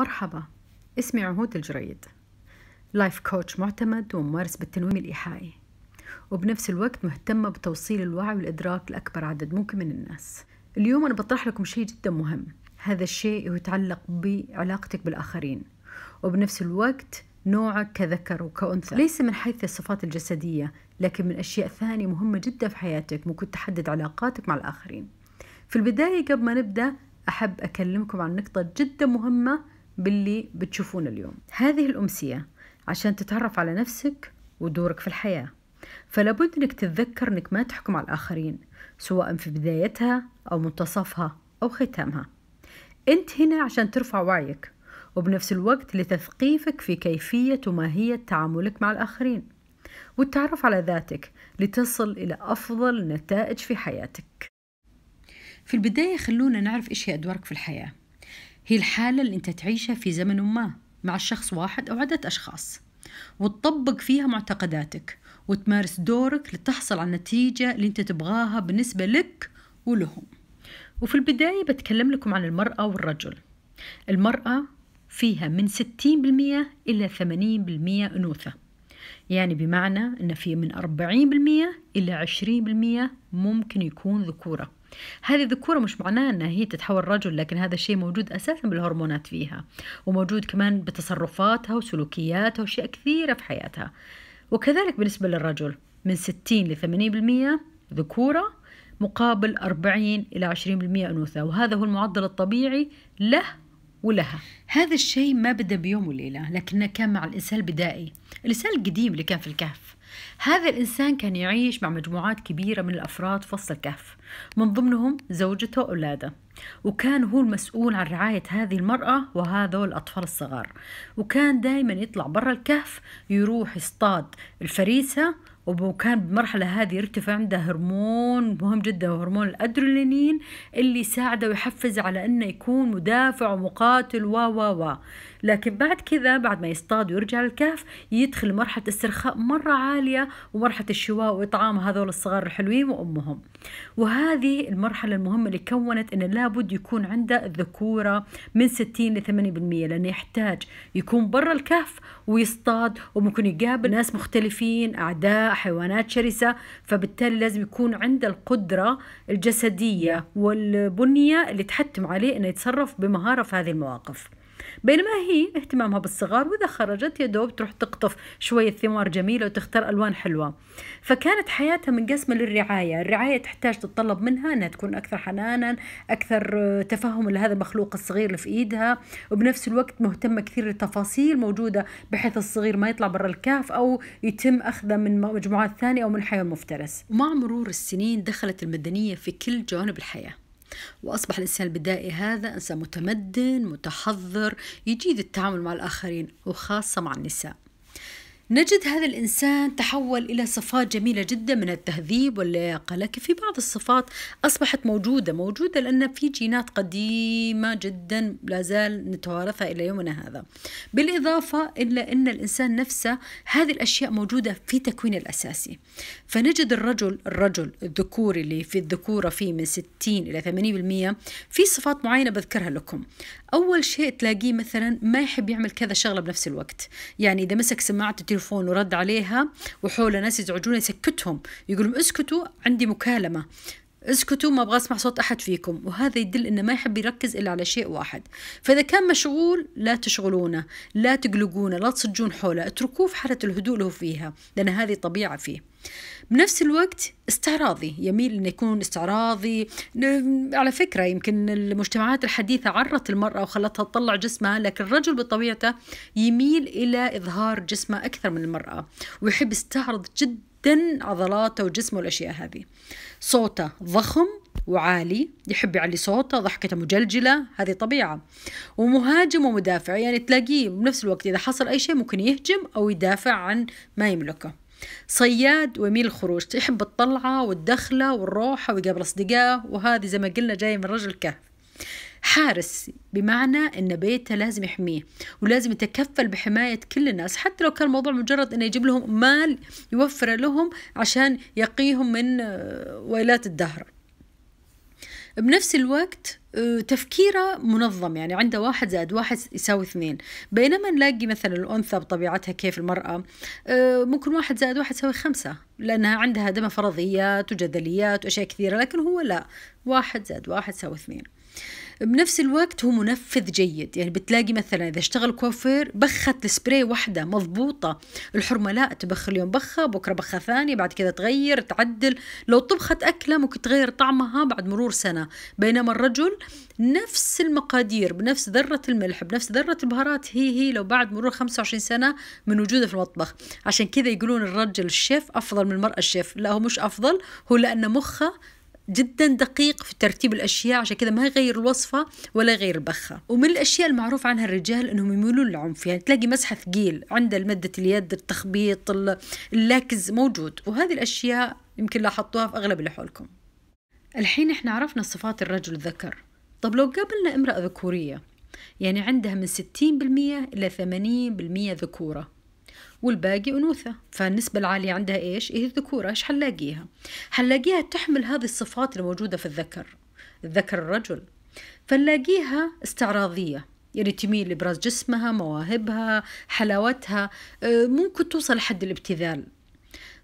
مرحبا اسمي عهود الجريد لايف كوتش معتمد وممارس بالتنويم الإيحائي وبنفس الوقت مهتمة بتوصيل الوعي والإدراك لأكبر عدد ممكن من الناس اليوم أنا بطرح لكم شيء جدا مهم هذا الشيء يتعلق بعلاقتك بالآخرين وبنفس الوقت نوعك كذكر وكأنثى ليس من حيث الصفات الجسدية لكن من أشياء ثانية مهمة جدا في حياتك ممكن تحدد علاقاتك مع الآخرين في البداية قبل ما نبدأ أحب أكلمكم عن نقطة جدا مهمة باللي بتشوفونه اليوم هذه الأمسية عشان تتعرف على نفسك ودورك في الحياة فلابد أنك تتذكر أنك ما تحكم على الآخرين سواء في بدايتها أو منتصفها أو ختامها أنت هنا عشان ترفع وعيك وبنفس الوقت لتثقيفك في كيفية وماهية تعاملك مع الآخرين والتعرف على ذاتك لتصل إلى أفضل نتائج في حياتك في البداية خلونا نعرف إيش هي أدوارك في الحياة هي الحالة اللي أنت تعيشها في زمن ما مع شخص واحد أو عدة أشخاص وتطبق فيها معتقداتك وتمارس دورك لتحصل على النتيجة اللي أنت تبغاها بالنسبة لك ولهم وفي البداية بتكلم لكم عن المرأة والرجل المرأة فيها من 60% إلى 80% أنوثة يعني بمعنى أن في من 40% إلى 20% ممكن يكون ذكورة هذه الذكورة مش معناه أنها هي تتحول رجل لكن هذا الشيء موجود أساسا بالهرمونات فيها وموجود كمان بتصرفاتها وسلوكياتها وأشياء كثيرة في حياتها وكذلك بالنسبة للرجل من 60 ل 80% ذكورة مقابل 40 إلى 20% أنوثة وهذا هو المعدل الطبيعي له ولها هذا الشيء ما بدأ بيوم وليلة لكنه كان مع الإنسان البدائي الإنسان القديم اللي كان في الكهف هذا الإنسان كان يعيش مع مجموعات كبيرة من الأفراد في وسط الكهف من ضمنهم زوجته وأولاده وكان هو المسؤول عن رعاية هذه المرأة وهذول الأطفال الصغار وكان دايما يطلع برا الكهف يروح يصطاد الفريسة وكان بمرحلة هذه يرتفع عنده هرمون مهم جدا هرمون الأدرينالين اللي يساعده ويحفز على أنه يكون مدافع ومقاتل و و و لكن بعد كذا بعد ما يصطاد ويرجع للكهف يدخل مرحلة استرخاء مرة عالية ومرحلة الشواء وإطعام هذول الصغار الحلوين وأمهم وهذه المرحلة المهمة اللي كونت أنه لابد يكون عنده الذكورة من 60 ل 80% لأنه يحتاج يكون برا الكهف ويصطاد وممكن يقابل ناس مختلفين أعداء حيوانات شرسة فبالتالي لازم يكون عنده القدرة الجسدية والبنية اللي تحتم عليه أنه يتصرف بمهارة في هذه المواقف بينما هي اهتمامها بالصغار وإذا خرجت يا دوب تروح تقطف شوية ثمار جميلة وتختار ألوان حلوة فكانت حياتها منقسمة للرعاية الرعاية تحتاج تتطلب منها أنها تكون أكثر حنانا أكثر تفهم لهذا المخلوق الصغير اللي في إيدها وبنفس الوقت مهتمة كثير لتفاصيل موجودة بحيث الصغير ما يطلع برا الكهف أو يتم أخذه من مجموعات ثانية أو من حيوان مفترس ومع مرور السنين دخلت المدنية في كل جوانب الحياة وأصبح الإنسان البدائي هذا إنسان متمدن متحضر يجيد التعامل مع الآخرين وخاصة مع النساء نجد هذا الإنسان تحول إلى صفات جميلة جدا من التهذيب واللياقة لكن في بعض الصفات أصبحت موجودة موجودة لأن في جينات قديمة جدا لا زال نتوارثها إلى يومنا هذا بالإضافة إلى أن الإنسان نفسه هذه الأشياء موجودة في تكوينه الأساسي فنجد الرجل الرجل الذكوري اللي في الذكورة فيه من 60 إلى 80% في صفات معينة بذكرها لكم أول شيء تلاقيه مثلا ما يحب يعمل كذا شغلة بنفس الوقت يعني إذا مسك سماعة التليفون ورد عليها وحول ناس يزعجون يسكتهم يقولون اسكتوا عندي مكالمة اسكتوا ما ابغى اسمع صوت احد فيكم وهذا يدل انه ما يحب يركز الا على شيء واحد فاذا كان مشغول لا تشغلونه لا تقلقونه لا تصجون حوله اتركوه في حاله الهدوء اللي هو فيها لان هذه طبيعه فيه بنفس الوقت استعراضي يميل انه يكون استعراضي على فكره يمكن المجتمعات الحديثه عرت المراه وخلتها تطلع جسمها لكن الرجل بطبيعته يميل الى اظهار جسمه اكثر من المراه ويحب يستعرض جدا عضلاته وجسمه والاشياء هذه صوته ضخم وعالي يحب يعلي صوته ضحكته مجلجلة هذه طبيعة ومهاجم ومدافع يعني تلاقيه بنفس الوقت إذا حصل أي شيء ممكن يهجم أو يدافع عن ما يملكه صياد ويميل الخروج يحب الطلعة والدخلة والروحة ويقابل أصدقاء وهذه زي ما قلنا جاية من رجل كهف حارس بمعنى ان بيته لازم يحميه ولازم يتكفل بحمايه كل الناس حتى لو كان الموضوع مجرد انه يجيب لهم مال يوفره لهم عشان يقيهم من آه، ويلات الدهر بنفس الوقت آه، تفكيره منظم يعني عنده واحد زائد واحد يساوي اثنين بينما نلاقي مثلا الأنثى بطبيعتها كيف المرأة آه، ممكن واحد زائد واحد يساوي خمسة لأنها عندها دمى فرضيات وجدليات وأشياء كثيرة لكن هو لا واحد زائد واحد يساوي اثنين بنفس الوقت هو منفذ جيد يعني بتلاقي مثلا إذا اشتغل كوافير بخت السبراي واحدة مضبوطة الحرمة لا تبخ اليوم بخة بكرة بخة ثانية بعد كذا تغير تعدل لو طبخت أكلة ممكن تغير طعمها بعد مرور سنة بينما الرجل نفس المقادير بنفس ذرة الملح بنفس ذرة البهارات هي هي لو بعد مرور 25 سنة من وجوده في المطبخ عشان كذا يقولون الرجل الشيف أفضل من المرأة الشيف لا هو مش أفضل هو لأن مخه جدا دقيق في ترتيب الأشياء عشان كذا ما يغير الوصفة ولا يغير البخة ومن الأشياء المعروف عنها الرجال أنهم يميلون للعنف يعني تلاقي مسحة ثقيل عند مادة اليد التخبيط اللكز موجود وهذه الأشياء يمكن لاحظتوها في أغلب اللي حولكم الحين احنا عرفنا صفات الرجل الذكر طب لو قابلنا امرأة ذكورية يعني عندها من 60% إلى 80% ذكورة والباقي أنوثة فالنسبة العالية عندها إيش؟ إيه الذكورة إيش حنلاقيها؟ حنلاقيها تحمل هذه الصفات الموجودة في الذكر الذكر الرجل فنلاقيها استعراضية يعني تميل لإبراز جسمها مواهبها حلاوتها آه، ممكن توصل لحد الابتذال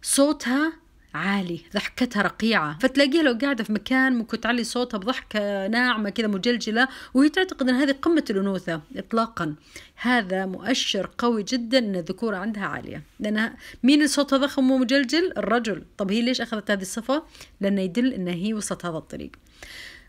صوتها عالي ضحكتها رقيعة فتلاقيها لو قاعدة في مكان ممكن تعلي صوتها بضحكة ناعمة كذا مجلجلة وهي تعتقد أن هذه قمة الأنوثة إطلاقا هذا مؤشر قوي جدا أن الذكورة عندها عالية لأنها مين اللي صوتها ضخم ومجلجل الرجل طب هي ليش أخذت هذه الصفة لأنه يدل أن هي وصلت هذا الطريق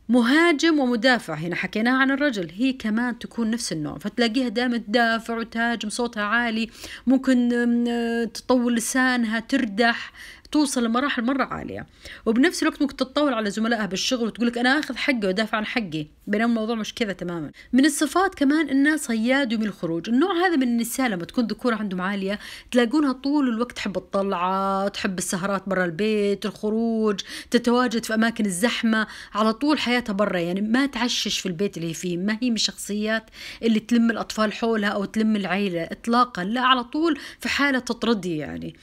مهاجم ومدافع هنا حكيناها عن الرجل هي كمان تكون نفس النوع فتلاقيها دائما تدافع وتهاجم صوتها عالي ممكن آه، تطول لسانها تردح توصل لمراحل مرة عالية وبنفس الوقت ممكن تتطاول على زملائها بالشغل وتقول لك أنا آخذ حقي ودافع عن حقي بينما الموضوع مش كذا تماما من الصفات كمان أنها صياد ومن الخروج النوع هذا من النساء لما تكون ذكورة عندهم عالية تلاقونها طول الوقت تحب الطلعة تحب السهرات برا البيت الخروج تتواجد في أماكن الزحمة على طول حياتها برا يعني ما تعشش في البيت اللي هي فيه ما هي من الشخصيات اللي تلم الأطفال حولها أو تلم العيلة إطلاقا لا على طول في حالة تطردي يعني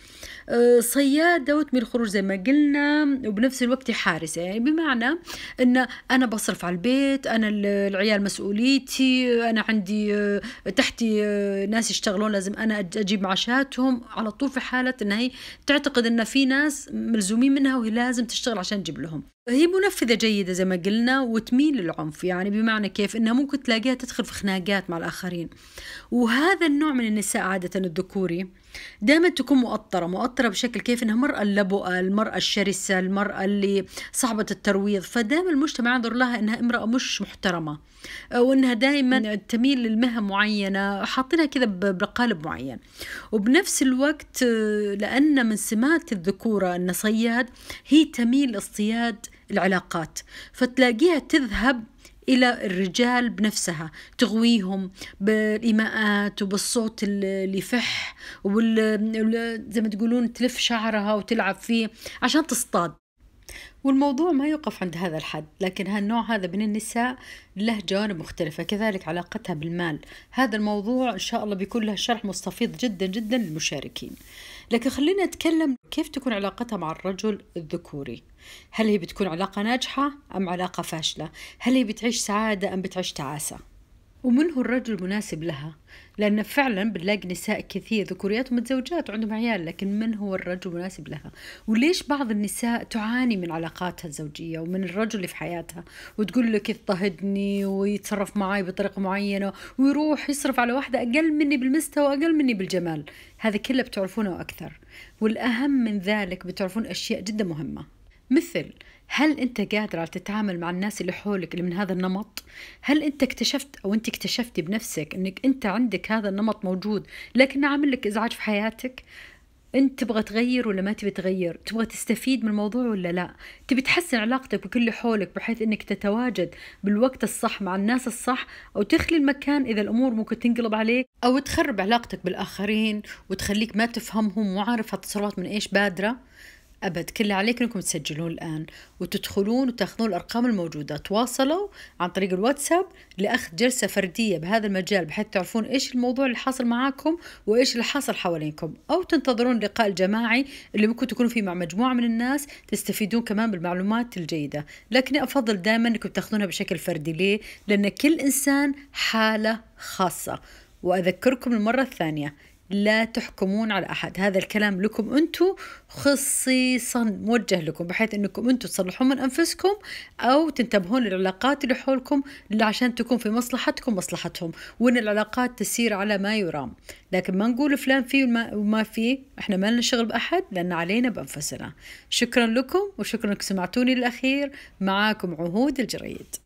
أه، صيادة وكذا من الخروج زي ما قلنا وبنفس الوقت حارسة يعني بمعنى أن أنا بصرف على البيت أنا العيال مسؤوليتي أنا عندي آه، تحتي آه، ناس يشتغلون لازم أنا أجيب معاشاتهم على طول في حالة ان هي تعتقد أن في ناس ملزومين منها وهي لازم تشتغل عشان تجيب لهم هي منفذة جيدة زي ما قلنا وتميل للعنف يعني بمعنى كيف انها ممكن تلاقيها تدخل في خناقات مع الاخرين وهذا النوع من النساء عادة الذكوري دائما تكون مؤطرة مؤطرة بشكل كيف انها مرأة اللبؤة المرأة الشرسة المرأة اللي صعبة الترويض فدائما المجتمع ينظر لها انها امرأة مش محترمة وانها دائما نعم. تميل للمهن معينة حاطينها كذا بقالب معين وبنفس الوقت لان من سمات الذكورة ان صياد هي تميل لاصطياد العلاقات فتلاقيها تذهب إلى الرجال بنفسها تغويهم بالإيماءات وبالصوت اللي يفح وزي زي ما تقولون تلف شعرها وتلعب فيه عشان تصطاد والموضوع ما يوقف عند هذا الحد لكن هالنوع هذا من النساء له جوانب مختلفة كذلك علاقتها بالمال هذا الموضوع إن شاء الله بيكون له شرح مستفيض جدا جدا للمشاركين لكن خلينا نتكلم كيف تكون علاقتها مع الرجل الذكوري هل هي بتكون علاقة ناجحة أم علاقة فاشلة هل هي بتعيش سعادة أم بتعيش تعاسة ومن هو الرجل المناسب لها لأن فعلا بنلاقي نساء كثير ذكوريات متزوجات وعندهم عيال لكن من هو الرجل المناسب لها وليش بعض النساء تعاني من علاقاتها الزوجية ومن الرجل اللي في حياتها وتقول لك يضطهدني ويتصرف معي بطريقة معينة ويروح يصرف على واحدة أقل مني بالمستوى أقل مني بالجمال هذا كله بتعرفونه أكثر والأهم من ذلك بتعرفون أشياء جدا مهمة مثل هل انت قادر على تتعامل مع الناس اللي حولك اللي من هذا النمط هل انت اكتشفت او انت اكتشفتي بنفسك انك انت عندك هذا النمط موجود لكن عامل لك ازعاج في حياتك انت تبغى تغير ولا ما تبي تغير تبغى تستفيد من الموضوع ولا لا تبي تحسن علاقتك بكل اللي حولك بحيث انك تتواجد بالوقت الصح مع الناس الصح او تخلي المكان اذا الامور ممكن تنقلب عليك او تخرب علاقتك بالاخرين وتخليك ما تفهمهم وعارف هالتصرفات من ايش بادره أبد كل اللي عليكم أنكم تسجلون الآن وتدخلون وتاخذون الأرقام الموجودة تواصلوا عن طريق الواتساب لأخذ جلسة فردية بهذا المجال بحيث تعرفون إيش الموضوع اللي حاصل معاكم وإيش اللي حاصل حوالينكم أو تنتظرون اللقاء الجماعي اللي ممكن تكونوا فيه مع مجموعة من الناس تستفيدون كمان بالمعلومات الجيدة لكن أفضل دائما أنكم تاخذونها بشكل فردي ليه؟ لأن كل إنسان حالة خاصة وأذكركم المرة الثانية لا تحكمون على أحد هذا الكلام لكم أنتم خصيصا موجه لكم بحيث أنكم أنتم تصلحون من أنفسكم أو تنتبهون للعلاقات اللي حولكم عشان تكون في مصلحتكم مصلحتهم وأن العلاقات تسير على ما يرام لكن ما نقول فلان فيه وما فيه احنا ما لنا شغل بأحد لأن علينا بأنفسنا شكرا لكم وشكرا أنكم سمعتوني للأخير معاكم عهود الجريد